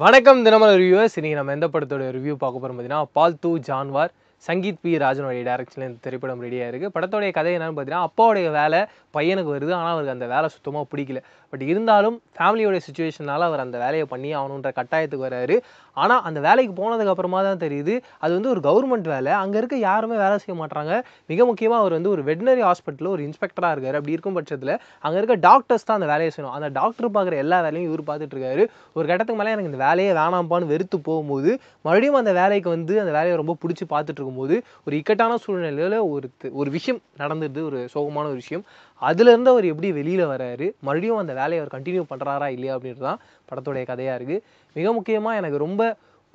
வணக்கம் தினமலர் ரிவியூஸ் இன்றைக்கி நம்ம எந்த படத்தோட ரிவ்யூ பார்க்க போகிறோம் பார்த்தீங்கன்னா பால் டூ ஜான்வார் சங்கீத் பி ராஜனுடைய டைரக்ஷனில் இந்த திரைப்படம் ரெடியாக இருக்குது படத்தோடைய கதை என்னன்னு பார்த்தீங்கன்னா அப்பாவுடைய வேலை பையனுக்கு வருது ஆனால் அவருக்கு அந்த வேலை சுத்தமாக பிடிக்கல பட் இருந்தாலும் ஃபேமிலியோடைய சுச்சுவேஷனால் அவர் அந்த வேலையை பண்ணி ஆகணுன்ற கட்டாயத்துக்கு வராரு ஆனால் அந்த வேலைக்கு போனதுக்கப்புறமா தான் தெரியுது அது வந்து ஒரு கவர்மெண்ட் வேலை அங்கே இருக்க யாருமே வேலை செய்ய மாட்டாங்க மிக முக்கியமாக அவர் வந்து ஒரு வெட்டினரி ஹாஸ்பிட்டலில் ஒரு இன்ஸ்பெக்டராக இருக்கார் அப்படி இருக்கும் பட்சத்தில் அங்கே இருக்க டாக்டர்ஸ் தான் அந்த வேலையை செய்யணும் அந்த டாக்டர் பார்க்குற எல்லா வேலையும் இவர் பார்த்துட்டு இருக்காரு ஒரு கட்டத்துக்கு மேலே எனக்கு இந்த வேலையை வேணாம்பான்னு வெறுத்து போகும்போது மறுபடியும் அந்த வேலைக்கு வந்து அந்த வேலையை ரொம்ப பிடிச்சி பார்த்துட்டு ஆகும்போது ஒரு இக்கட்டான சூழ்நிலையில் ஒரு ஒரு விஷயம் நடந்தது ஒரு சோகமான ஒரு விஷயம் அதுலேருந்து அவர் எப்படி வெளியில் வராரு மறுபடியும் அந்த வேலையை அவர் கண்டினியூ பண்ணுறாரா இல்லையா அப்படின்றது தான் படத்துடைய கதையாக இருக்குது மிக முக்கியமாக எனக்கு ரொம்ப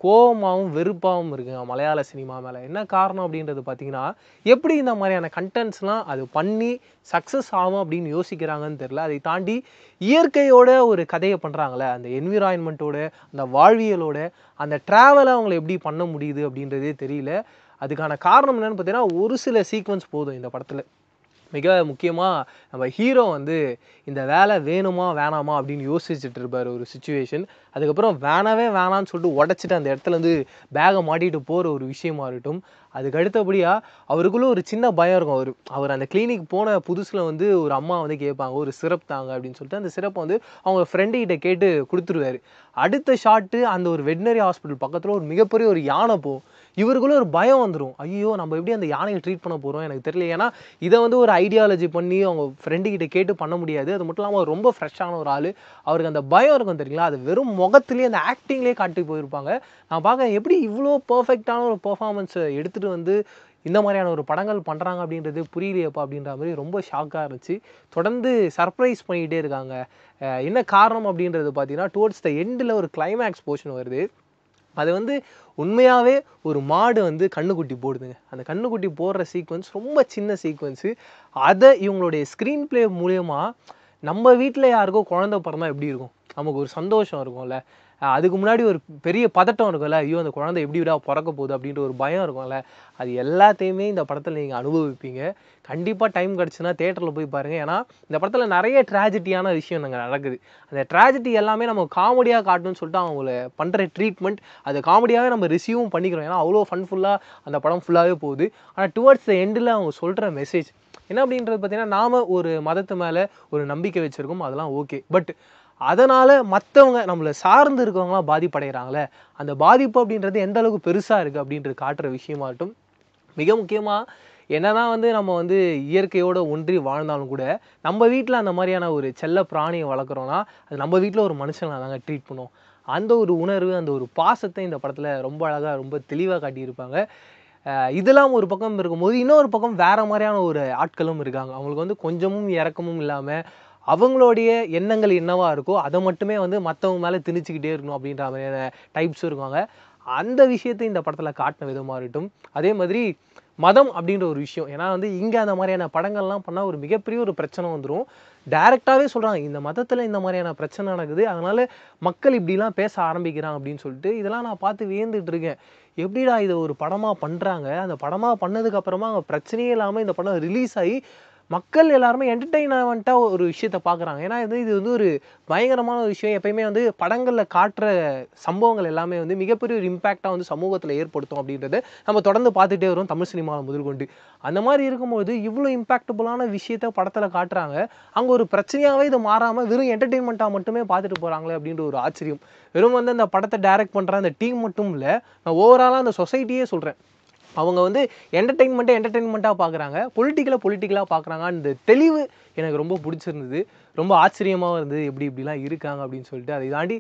கோபமாகவும் வெறுப்பாகவும் இருக்குங்க மலையாள சினிமா மேலே என்ன காரணம் அப்படின்றது பார்த்தீங்கன்னா எப்படி இந்த மாதிரியான கண்டென்ட்ஸ்லாம் அது பண்ணி சக்ஸஸ் ஆகும் அப்படின்னு யோசிக்கிறாங்கன்னு தெரில அதை தாண்டி இயற்கையோட ஒரு கதையை பண்ணுறாங்களே அந்த என்விரான்மெண்ட்டோட அந்த வாழ்வியலோட அந்த ட்ராவலை அவங்கள எப்படி பண்ண முடியுது அப்படின்றதே தெரியல அதுக்கான காரணம் என்னென்னு பார்த்தீங்கன்னா ஒரு சில சீக்வன்ஸ் போதும் இந்த படத்தில் மிக முக்கியமாக நம்ம ஹீரோ வந்து இந்த வேலை வேணுமா வேணாமா அப்படின்னு யோசிச்சுட்டு இருப்பார் ஒரு சுச்சுவேஷன் அதுக்கப்புறம் வேணவே வேணான்னு சொல்லிட்டு உடச்சிட்டு அந்த இடத்துலேருந்து பேகை மாட்டிகிட்டு போகிற ஒரு விஷயமா இருக்கட்டும் அதுக்கு அடுத்தபடியாக அவருக்குள்ளே ஒரு சின்ன பயம் இருக்கும் அவர் அவர் அந்த கிளினிக் போன புதுசில் வந்து ஒரு அம்மா வந்து கேட்பாங்க ஒரு சிரப் தாங்க அப்படின்னு சொல்லிட்டு அந்த சிறப்பை வந்து அவங்க ஃப்ரெண்டுக்கிட்ட கேட்டு கொடுத்துருவாரு அடுத்த ஷாட்டு அந்த ஒரு வெட்னரி ஹாஸ்பிட்டல் பக்கத்தில் ஒரு மிகப்பெரிய ஒரு யானை போகும் இவருக்குள்ள ஒரு பயம் வந்துடும் ஐயோ நம்ம எப்படி அந்த யானையை ட்ரீட் பண்ண போகிறோம் எனக்கு தெரியல ஏன்னா இதை வந்து ஒரு ஐடியாலஜி பண்ணி அவங்க ஃப்ரெண்டுக்கிட்ட கேட்டு பண்ண முடியாது அது மட்டும் இல்லாமல் ரொம்ப ஃப்ரெஷ்ஷான ஒரு ஆள் அவருக்கு அந்த பயம் இருக்கும் தெரியுங்களா அது வெறும் முகத்துலேயே அந்த ஆக்டிங்லேயே காட்டி போயிருப்பாங்க நான் பார்க்க எப்படி இவ்வளோ பர்ஃபெக்டான ஒரு பர்ஃபார்மன்ஸை எடுத்துகிட்டு வந்து இந்த மாதிரியான ஒரு படங்கள் பண்ணுறாங்க அப்படின்றது புரியலையப்பா அப்படின்ற மாதிரி ரொம்ப ஷாக்காக இருந்துச்சு தொடர்ந்து சர்ப்ரைஸ் பண்ணிக்கிட்டே இருக்காங்க என்ன காரணம் அப்படின்றது பார்த்தீங்கன்னா டுவோர்ட்ஸ் த எண்டில் ஒரு கிளைமேக்ஸ் போர்ஷன் வருது அது வந்து உண்மையாகவே ஒரு மாடு வந்து கண்ணுக்குட்டி போடுதுங்க அந்த கண்ணுக்குட்டி போடுற சீக்வன்ஸ் ரொம்ப சின்ன சீக்வன்ஸு அதை இவங்களுடைய ஸ்க்ரீன் ப்ளே மூலயமா நம்ம வீட்டில் யாருக்கோ குழந்த பிறந்தா எப்படி இருக்கும் நமக்கு ஒரு சந்தோஷம் இருக்கும்ல அதுக்கு முன்னாடி ஒரு பெரிய பதட்டம் இருக்கும்ல ஐயோ அந்த குழந்தை எப்படி விடா பிறக்க போகுது அப்படின்ற ஒரு பயம் இருக்கும்ல அது எல்லாத்தையுமே இந்த படத்தில் நீங்கள் அனுபவிப்பீங்க கண்டிப்பாக டைம் கிடச்சுன்னா தேட்டரில் போய் பாருங்கள் ஏன்னா இந்த படத்தில் நிறைய ட்ராஜடியான விஷயம் நாங்கள் நடக்குது அந்த ட்ராஜடி எல்லாமே நம்ம காமெடியாக காட்டணும்னு சொல்லிட்டு அவங்கள பண்ணுற ட்ரீட்மெண்ட் அது காமெடியாகவே நம்ம ரிசீவும் பண்ணிக்கிறோம் ஏன்னா அவ்வளோ ஃபன்ஃபுல்லாக அந்த படம் ஃபுல்லாகவே போகுது ஆனால் டுவர்ட்ஸ் த எண்டில் அவங்க சொல்கிற மெசேஜ் என்ன அப்படின்றது பார்த்தீங்கன்னா நாம் ஒரு மதத்து மேலே ஒரு நம்பிக்கை வச்சுருக்கோம் அதெல்லாம் ஓகே பட் அதனால் மற்றவங்க நம்மளை சார்ந்து இருக்கவங்களாம் பாதிப்படைகிறாங்களே அந்த பாதிப்பு அப்படின்றது எந்த அளவுக்கு பெருசாக இருக்குது அப்படின்றது காட்டுற விஷயமாகட்டும் மிக முக்கியமாக என்னதான் வந்து நம்ம வந்து இயற்கையோடு ஒன்றி வாழ்ந்தாலும் கூட நம்ம வீட்டில் அந்த மாதிரியான ஒரு செல்ல பிராணியை வளர்க்குறோன்னா அது நம்ம வீட்டில் ஒரு மனுஷனை தாங்க ட்ரீட் பண்ணுவோம் அந்த ஒரு உணர்வு அந்த ஒரு பாசத்தை இந்த படத்தில் ரொம்ப அழகாக ரொம்ப தெளிவாக காட்டியிருப்பாங்க இதெல்லாம் ஒரு பக்கம் இருக்கும்போது இன்னொரு பக்கம் வேறு மாதிரியான ஒரு ஆட்களும் இருக்காங்க அவங்களுக்கு வந்து கொஞ்சமும் இறக்கமும் இல்லாமல் அவங்களுடைய எண்ணங்கள் என்னவாக இருக்கோ அதை மட்டுமே வந்து மற்றவங்க மேலே திணிச்சுக்கிட்டே இருக்கணும் அப்படின்ற மாதிரியான டைப்ஸும் இருக்காங்க அந்த விஷயத்தை இந்த படத்தில் காட்டின விதமாக இருக்கட்டும் அதே மாதிரி மதம் அப்படின்ற ஒரு விஷயம் ஏன்னா வந்து இங்கே அந்த மாதிரியான படங்கள்லாம் பண்ணால் ஒரு மிகப்பெரிய ஒரு பிரச்சனை வந்துடும் டேரெக்டாகவே சொல்கிறாங்க இந்த மதத்தில் இந்த மாதிரியான பிரச்சனை நடக்குது அதனால் மக்கள் இப்படிலாம் பேச ஆரம்பிக்கிறாங்க அப்படின்னு சொல்லிட்டு இதெல்லாம் நான் பார்த்து வியந்துட்டு இருக்கேன் எப்படிடா இதை ஒரு படமாக பண்ணுறாங்க அந்த படமாக பண்ணதுக்கப்புறமா அவங்க பிரச்சனையே இல்லாமல் இந்த படம் ரிலீஸ் ஆகி மக்கள் எல்லாருமே என்டர்டெயின்மெண்ட்டாக ஒரு விஷயத்த பார்க்குறாங்க ஏன்னா இது வந்து ஒரு பயங்கரமான ஒரு விஷயம் எப்பயுமே வந்து படங்களில் காட்டுற சம்பவங்கள் எல்லாமே வந்து மிகப்பெரிய ஒரு இம்பேக்டாக வந்து சமூகத்தில் ஏற்படுத்தும் அப்படின்றத நம்ம தொடர்ந்து பார்த்துட்டே வரும் தமிழ் சினிமாவில் முதற்கொண்டு அந்த மாதிரி இருக்கும்போது இவ்வளோ இம்பாக்டபுளான விஷயத்த படத்தில் காட்டுறாங்க அங்கே ஒரு பிரச்சனையாகவே இது மாறாமல் வெறும் என்டர்டெயின்மெண்ட்டாக மட்டுமே பார்த்துட்டு போகிறாங்களே அப்படின்ற ஒரு ஆச்சரியம் வெறும் வந்து அந்த படத்தை டைரக்ட் பண்ணுற அந்த டீம் மட்டும் இல்லை நான் ஓவராலாக அந்த சொசைட்டியே சொல்கிறேன் அவங்க வந்து என்டர்டெயின்மெண்ட்டை என்டர்டெயின்மெண்ட்டாக பார்க்குறாங்க பொலிட்டிக்கலாக பொலிட்டிக்கலாக பார்க்குறாங்க அந்த தெளிவு எனக்கு ரொம்ப பிடிச்சிருந்தது ரொம்ப ஆச்சரியமாகவும் இருந்தது எப்படி இப்படிலாம் இருக்காங்க அப்படின்னு சொல்லிட்டு அதை தாண்டி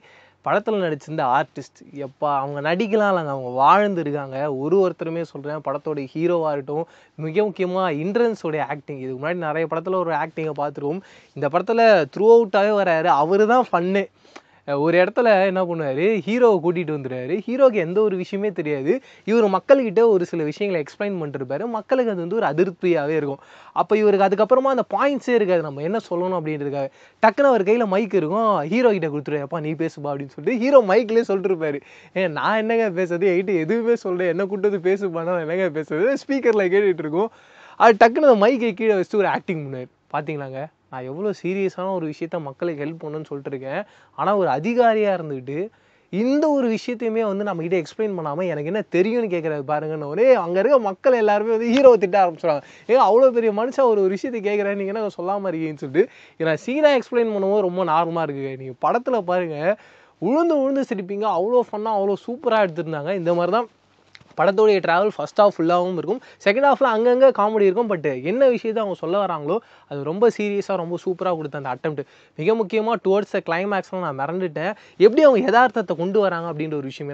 படத்தில் நடிச்சிருந்த ஆர்டிஸ்ட் எப்பா அவங்க நடிக்கலாம் இல்லைங்க அவங்க வாழ்ந்துருக்காங்க ஒரு ஒருத்தருமே சொல்கிறேன் படத்தோடைய ஹீரோவாக இருக்கட்டும் மிக முக்கியமாக இன்ட்ரன்ஸோடைய ஆக்டிங் இதுக்கு முன்னாடி நிறைய படத்தில் ஒரு ஆக்டிங்கை பார்த்துருவோம் இந்த படத்தில் த்ரூ அவுட்டாகவே வராரு அவர் தான் ஃபன்னு ஒரு இடத்துல என்ன பண்ணுவார் ஹீரோவை கூட்டிகிட்டு வந்துடுவார் ஹீரோக்கு எந்த ஒரு விஷயமே தெரியாது இவர் மக்கள்கிட்ட ஒரு சில விஷயங்களை எக்ஸ்பிளைன் பண்ணிருப்பாரு மக்களுக்கு அது வந்து ஒரு அதிருப்தியாகவே இருக்கும் அப்போ இவருக்கு அதுக்கப்புறமா அந்த பாயிண்ட்ஸே இருக்காது நம்ம என்ன சொல்லணும் அப்படின்றதுக்காக டக்குன்னு அவர் கையில் மைக் இருக்கும் ஹீரோ கிட்ட கொடுத்துருவாப்பா நீ பேசுப்பா அப்படின்னு சொல்லிட்டு ஹீரோ மைக்லேயே சொல்லிட்டுருப்பாரு ஏ நான் என்னங்க பேசுறது எயிட்டு எதுவுமே சொல்கிறேன் என்ன கூட்டது பேசுப்பானா என்னங்க பேசுறது ஸ்பீக்கரில் கேட்டுட்டு இருக்கும் அது டக்குன்னு அந்த மைக்கை கீழே வச்சுட்டு ஒரு ஆக்டிங் பண்ணுவார் பார்த்தீங்களாங்க நான் எவ்வளோ சீரியஸான ஒரு விஷயத்த மக்களுக்கு ஹெல்ப் பண்ணணும்னு சொல்லிட்டு இருக்கேன் ஆனால் ஒரு அதிகாரியாக இருந்துக்கிட்டு இந்த ஒரு விஷயத்தையுமே வந்து நம்ம கிட்ட எக்ஸ்பிளைன் பண்ணாமல் எனக்கு என்ன தெரியும்னு கேட்குறது பாருங்கன்னு ஒரே அங்கே இருக்க மக்கள் எல்லாருமே வந்து ஹீரோ திட்ட ஆரம்பிச்சிடுவாங்க ஏன் அவ்வளோ பெரிய மனுஷன் ஒரு ஒரு விஷயத்தை கேட்குறேன் நீங்கள் என்ன சொல்லாமல் இருக்கீங்கன்னு சொல்லிட்டு நான் சீனாக எக்ஸ்பிளைன் பண்ணுவோம் ரொம்ப நார்மலாக இருக்குது நீங்கள் படத்தில் பாருங்கள் உழுந்து உழுந்து சிரிப்பீங்க அவ்வளோ ஃபன்னாக அவ்வளோ சூப்பராக எடுத்திருந்தாங்க இந்த மாதிரி தான் படத்தோடைய ட்ராவல் ஃபஸ்ட் ஹாஃப் ஃபுல்லாகவும் இருக்கும் செகண்ட் ஹாஃபில் அங்கங்கே காமெடி இருக்கும் பட் என்ன விஷயத்தை அவங்க சொல்ல வராங்களோ அது ரொம்ப சீரியஸாக ரொம்ப சூப்பராக கொடுத்த அந்த அட்டம் மிக முக்கியமாக டுவர்ட்ஸ் த கிளைமேக்ஸ்லாம் நான் மறந்துட்டேன் எப்படி அவங்க யதார்த்தத்தை கொண்டு வராங்க அப்படின்ற ஒரு விஷயம்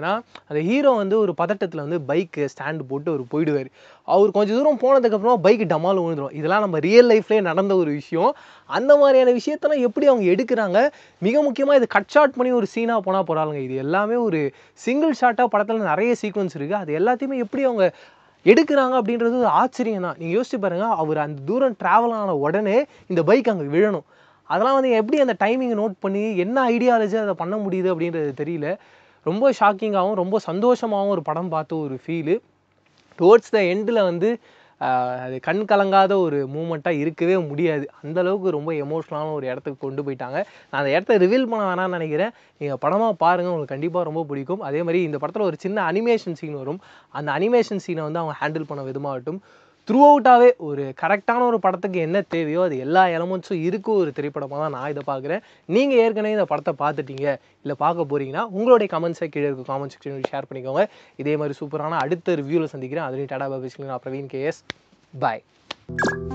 அந்த ஹீரோ வந்து ஒரு பதட்டத்தில் வந்து பைக்கு ஸ்டாண்டு போட்டு அவர் போயிடுவார் அவர் கொஞ்சம் தூரம் போனதுக்கப்புறமா பைக் டமால் விழுந்துடும் இதெல்லாம் நம்ம ரியல் லைஃப்லேயே நடந்த ஒரு விஷயம் அந்த மாதிரியான விஷயத்தெல்லாம் எப்படி அவங்க எடுக்கிறாங்க மிக முக்கியமாக இது கட் ஷாட் பண்ணி ஒரு சீனாக போனால் போகிறாங்க இது எல்லாமே ஒரு சிங்கிள் ஷாட்டாக படத்தில் நிறைய சீக்வன்ஸ் இருக்குது அது எல்லாம் எல்லாத்தையுமே எப்படி அவங்க எடுக்கிறாங்க அப்படின்றது ஒரு ஆச்சரியம் தான் நீங்கள் யோசிச்சு பாருங்கள் அவர் அந்த தூரம் ட்ராவல் ஆன உடனே இந்த பைக் அங்கே விழணும் அதெல்லாம் வந்து எப்படி அந்த டைமிங்கை நோட் பண்ணி என்ன ஐடியாலஜி அதை பண்ண முடியுது அப்படின்றது தெரியல ரொம்ப ஷாக்கிங்காகவும் ரொம்ப சந்தோஷமாகவும் ஒரு படம் பார்த்த ஒரு ஃபீலு டுவோர்ட்ஸ் த எண்டில் வந்து அது கண் கலங்காத ஒரு மூமெண்ட்டாக இருக்கவே முடியாது அந்தளவுக்கு ரொம்ப எமோஷ்னலான ஒரு இடத்துக்கு கொண்டு போயிட்டாங்க நான் அந்த இடத்த ரிவீல் பண்ண வேணாம்னு நினைக்கிறேன் நீங்கள் படமாக பாருங்கள் உங்களுக்கு கண்டிப்பாக ரொம்ப பிடிக்கும் அதே மாதிரி இந்த படத்தில் ஒரு சின்ன அனிமேஷன் சீன் வரும் அந்த அனிமேஷன் சீனை வந்து அவங்க ஹேண்டில் பண்ண விதமாகட்டும் த்ரூ அவுட்டாகவே ஒரு கரெக்டான ஒரு படத்துக்கு என்ன தேவையோ அது எல்லா எலமெண்ட்ஸும் இருக்கும் ஒரு திரைப்படமாக தான் நான் இதை பார்க்குறேன் நீங்கள் ஏற்கனவே இந்த படத்தை பார்த்துட்டீங்க இல்லை பார்க்க போகிறீங்கன்னா உங்களுடைய கமெண்ட்ஸை கீழே இருக்கும் காமெண்ட் செக்ஷன் ஷேர் பண்ணிக்கோங்க இதே மாதிரி சூப்பரான அடுத்த ரிவ்யூவில் சந்திக்கிறேன் அதுலேயும் டாடா பாபிஸ்க்கு நான் பிரவீன் எஸ் பாய்